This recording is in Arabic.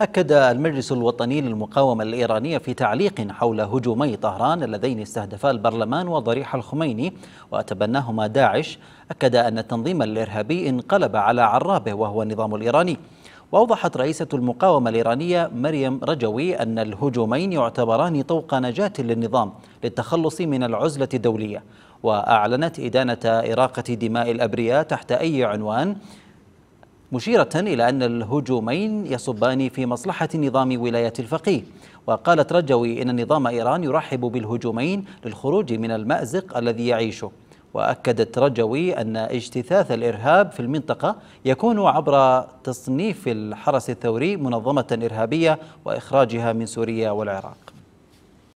أكد المجلس الوطني للمقاومة الإيرانية في تعليق حول هجومي طهران اللذين استهدفا البرلمان وضريح الخميني وتبناهما داعش أكد أن التنظيم الإرهابي انقلب على عرابه وهو النظام الإيراني وأوضحت رئيسة المقاومة الإيرانية مريم رجوي أن الهجومين يعتبران طوق نجاة للنظام للتخلص من العزلة الدولية وأعلنت إدانة إراقة دماء الأبرياء تحت أي عنوان مشيرة إلى أن الهجومين يصبان في مصلحة نظام ولاية الفقيه وقالت رجوي إن نظام إيران يرحب بالهجومين للخروج من المأزق الذي يعيشه وأكدت رجوي أن اجتثاث الإرهاب في المنطقة يكون عبر تصنيف الحرس الثوري منظمة إرهابية وإخراجها من سوريا والعراق